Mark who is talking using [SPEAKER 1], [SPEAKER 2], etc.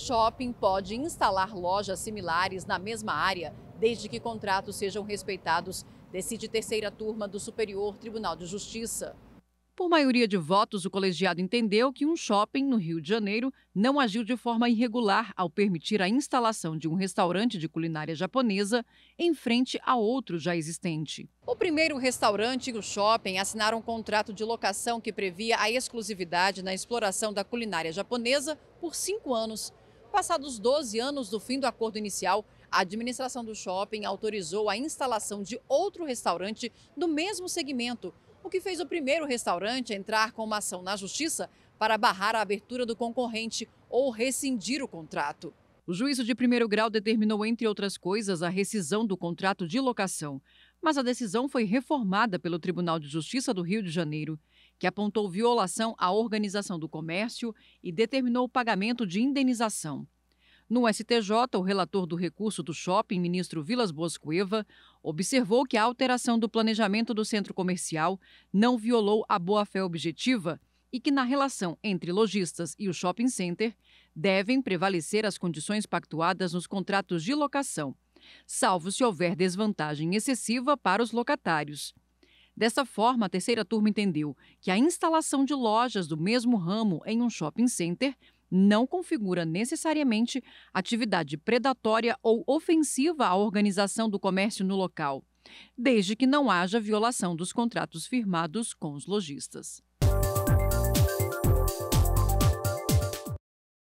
[SPEAKER 1] shopping pode instalar lojas similares na mesma área, desde que contratos sejam respeitados, decide terceira turma do Superior Tribunal de Justiça. Por maioria de votos, o colegiado entendeu que um shopping no Rio de Janeiro não agiu de forma irregular ao permitir a instalação de um restaurante de culinária japonesa em frente a outro já existente. O primeiro restaurante e o shopping assinaram um contrato de locação que previa a exclusividade na exploração da culinária japonesa por cinco anos. Passados 12 anos do fim do acordo inicial, a administração do shopping autorizou a instalação de outro restaurante do mesmo segmento, o que fez o primeiro restaurante entrar com uma ação na justiça para barrar a abertura do concorrente ou rescindir o contrato. O juízo de primeiro grau determinou, entre outras coisas, a rescisão do contrato de locação mas a decisão foi reformada pelo Tribunal de Justiça do Rio de Janeiro, que apontou violação à organização do comércio e determinou o pagamento de indenização. No STJ, o relator do recurso do shopping, ministro Vilas Boas Cueva, observou que a alteração do planejamento do centro comercial não violou a boa-fé objetiva e que na relação entre lojistas e o shopping center devem prevalecer as condições pactuadas nos contratos de locação salvo se houver desvantagem excessiva para os locatários. Dessa forma, a terceira turma entendeu que a instalação de lojas do mesmo ramo em um shopping center não configura necessariamente atividade predatória ou ofensiva à organização do comércio no local, desde que não haja violação dos contratos firmados com os lojistas.